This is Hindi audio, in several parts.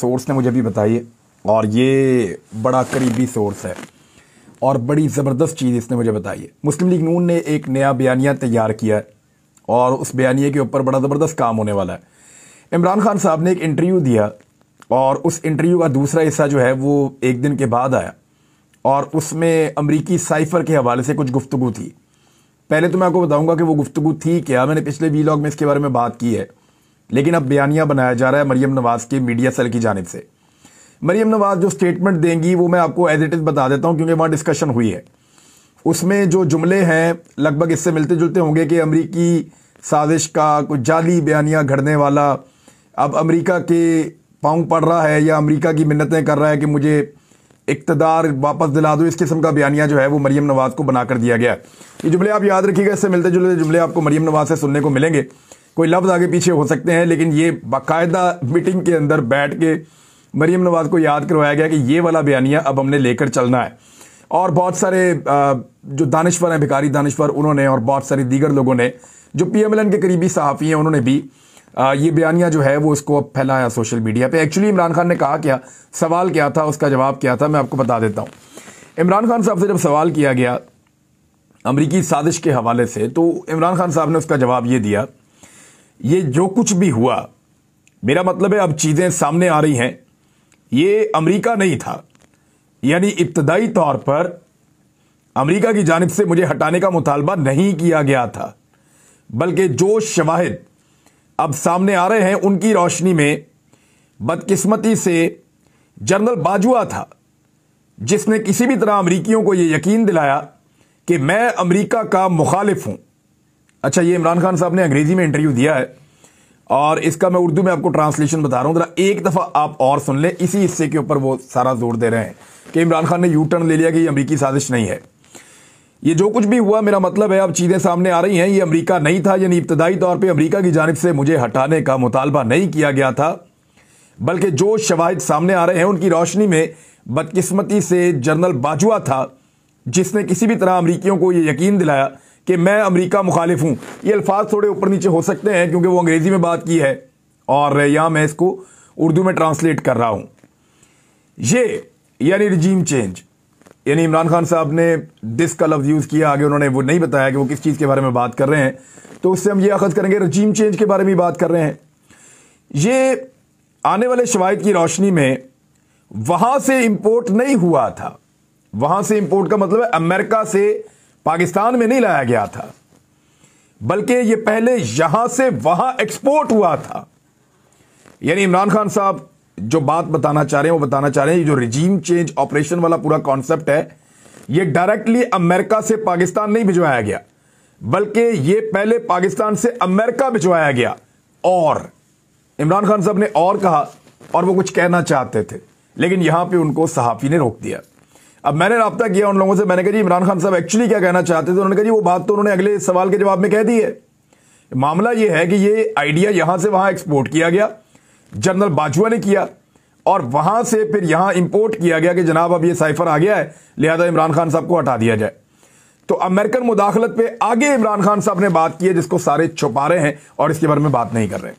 सोर्स ने मुझे भी बताई है और ये बड़ा करीबी सोर्स है और बड़ी ज़बरदस्त चीज़ इसने मुझे बताई है मुस्लिम लीग नून ने एक नया बयानिया तैयार किया है और उस बयानिए के ऊपर बड़ा ज़बरदस्त काम होने वाला है इमरान खान साहब ने एक इंटरव्यू दिया और उस इंटरव्यू का दूसरा हिस्सा जो है वो एक दिन के बाद आया और उसमें अमरीकी साइफर के हवाले से कुछ गुफ्तु थी पहले तो मैं आपको बताऊंगा कि वो गुफ्तु थी क्या मैंने पिछले वी में इसके बारे में बात की है लेकिन अब बयानिया बनाया जा रहा है मरियम नवाज के मीडिया सेल की जानब से मरियम नवाज जो स्टेटमेंट देंगी वो मैं आपको एज इट इज़ बता देता हूं क्योंकि वहां डिस्कशन हुई है उसमें जो जुमले हैं लगभग इससे मिलते जुलते होंगे कि अमरीकी साजिश का कुछ जाली बयानिया घड़ने वाला अब अमरीका के पाँव पड़ रहा है या अमरीका की मिन्नतें कर रहा है कि मुझे इकतदार वापस दिला दो इस किस्म का बयानिया जो है वो मरियम नवाज़ को बनाकर दिया गया है ये जुमले आप याद रखिएगा इससे मिलते जुलते जुमले आपको मरियम नवाज़ से सुनने को मिलेंगे कोई लफ्ज़ आगे पीछे हो सकते हैं लेकिन ये बाकायदा मीटिंग के अंदर बैठ के मरीम नवाज़ को याद करवाया गया कि ये वाला बयानिया अब हमने लेकर चलना है और बहुत सारे जो दानश्वर हैं भिकारी दानश्वर उन्होंने और बहुत सारे दीगर लोगों ने जो पी एम एल एन के करीबी सहाफ़ी हैं उन्होंने भी ये बयानिया जो है वो इसको अब फैलाया सोशल मीडिया पे एक्चुअली इमरान खान ने कहा क्या सवाल क्या था उसका जवाब क्या था मैं आपको बता देता हूँ इमरान खान साहब से जब सवाल किया गया अमरीकी साजिश के हवाले से तो इमरान खान साहब ने उसका जवाब ये दिया ये जो कुछ भी हुआ मेरा मतलब है अब चीज़ें सामने आ रही हैं ये अमेरिका नहीं था यानी इब्तदाई तौर पर अमेरिका की जानब से मुझे हटाने का मुतालबा नहीं किया गया था बल्कि जो शवाहद अब सामने आ रहे हैं उनकी रोशनी में बदकिस्मती से जनरल बाजुआ था जिसने किसी भी तरह अमरीकियों को यह यकीन दिलाया कि मैं अमरीका का मुखालिफ हूँ अच्छा ये इमरान खान साहब ने अंग्रेजी में इंटरव्यू दिया है और इसका मैं उर्दू में आपको ट्रांसलेशन बता रहा हूँ जरा एक दफ़ा आप और सुन लें इसी हिस्से के ऊपर वो सारा जोर दे रहे हैं कि इमरान खान ने यू टर्न ले लिया कि ये अमरीकी साजिश नहीं है ये जो कुछ भी हुआ मेरा मतलब है अब चीज़ें सामने आ रही हैं ये अमरीका नहीं था यानी इब्तदाई तौर पर अमरीका की जानब से मुझे हटाने का मुतालबा नहीं किया गया था बल्कि जो शवाहद सामने आ रहे हैं उनकी रोशनी में बदकिस्मती से जनरल बाजवा था जिसने किसी भी तरह अमरीकियों को ये यकीन दिलाया कि मैं अमेरिका मुखालिफ हूं ये अल्फाज थोड़े ऊपर नीचे हो सकते हैं क्योंकि वो अंग्रेज़ी में बात की है और यहां मैं इसको उर्दू में ट्रांसलेट कर रहा हूं ये यानी रिजीम चेंज यानी इमरान खान साहब ने दिस का लफ्ज़ यूज़ किया आगे उन्होंने वो नहीं बताया कि वो किस चीज़ के बारे में बात कर रहे हैं तो उससे हम ये अखज़ करेंगे रजीम चेंज के बारे में बात कर रहे हैं ये आने वाले शवाद की रोशनी में वहां से इंपोर्ट नहीं हुआ था वहां से इंपोर्ट का मतलब है अमेरिका से पाकिस्तान में नहीं लाया गया था बल्कि ये पहले यहां से वहां एक्सपोर्ट हुआ था यानी इमरान खान साहब जो बात बताना चाह रहे हैं वो बताना चाह रहे हैं जो रिजीम चेंज ऑपरेशन वाला पूरा कॉन्सेप्ट है ये डायरेक्टली अमेरिका से पाकिस्तान नहीं भिजवाया गया बल्कि ये पहले पाकिस्तान से अमेरिका भिजवाया गया और इमरान खान साहब ने और कहा और वो कुछ कहना चाहते थे लेकिन यहां पे उनको सहाफी ने रोक दिया अब मैंने रब्ता किया उन लोगों से मैंने कहा जी इमरान खान साहब एक्चुअली क्या कहना चाहते थे उन्होंने कहा वो बात तो उन्होंने अगले सवाल के जवाब में कह दी है मामला ये है कि ये आइडिया यहां से वहां एक्सपोर्ट किया गया जनरल बाजवा ने किया और वहां से फिर यहां इंपोर्ट किया गया कि जनाब अब ये साइफर आ गया है लिहाजा इमरान खान साहब को हटा दिया जाए तो अमेरिकन मुदाखलत पे आगे इमरान खान साहब ने बात की है जिसको सारे छुपा रहे हैं और इसके बारे में बात नहीं कर रहे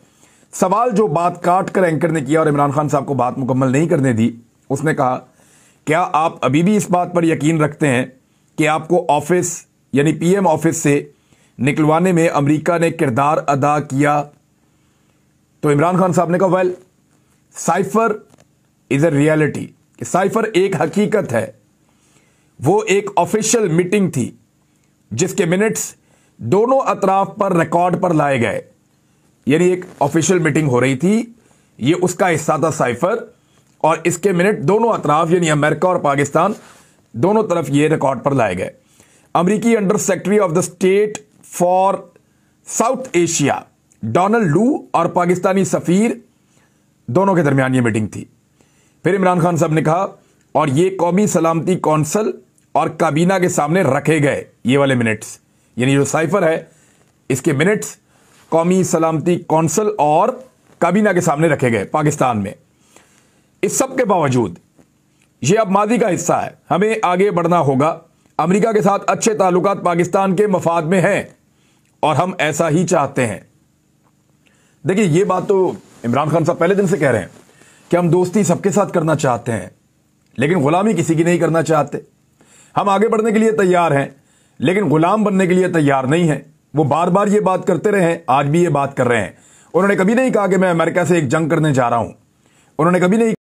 सवाल जो बात काट कर एंकर ने किया और इमरान खान साहब को बात मुकम्मल नहीं करने दी उसने कहा क्या आप अभी भी इस बात पर यकीन रखते हैं कि आपको ऑफिस यानी पीएम ऑफिस से निकलवाने में अमेरिका ने किरदार अदा किया तो इमरान खान साहब ने कहा well cipher is a reality कि साइफर एक हकीकत है वो एक ऑफिशियल मीटिंग थी जिसके मिनट्स दोनों अतराफ पर रिकॉर्ड पर लाए गए यानी एक ऑफिशियल मीटिंग हो रही थी ये उसका हिस्सा था साइफर और इसके मिनट दोनों अतराफ यानी अमेरिका और पाकिस्तान दोनों तरफ ये रिकॉर्ड पर लाए गए अमरीकी under secretary of the state for South Asia Donald Lu और पाकिस्तानी सफ़ीर दोनों के दरमियान ये मीटिंग थी फिर इमरान खान साहब ने कहा और ये कौमी सलामती कौंसल और काबीना के सामने रखे गए ये वाले मिनट्स यानी जो साइफर है इसके मिनट्स कौमी सलामती कौंसल और काबीना के सामने रखे गए पाकिस्तान में इस सब के बावजूद ये अब माजी का हिस्सा है हमें आगे बढ़ना होगा अमेरिका के साथ अच्छे ताल्लुक पाकिस्तान के मफाद में हैं और हम ऐसा ही चाहते हैं देखिए ये बात तो इमरान खान साहब पहले दिन से कह रहे हैं कि हम दोस्ती सबके साथ करना चाहते हैं लेकिन गुलामी किसी की नहीं करना चाहते हम आगे बढ़ने के लिए तैयार हैं लेकिन गुलाम बनने के लिए तैयार नहीं है वो बार बार ये बात करते रहे आज भी ये बात कर रहे हैं उन्होंने कभी नहीं कहा कि मैं अमेरिका से एक जंग करने जा रहा हूं उन्होंने कभी नहीं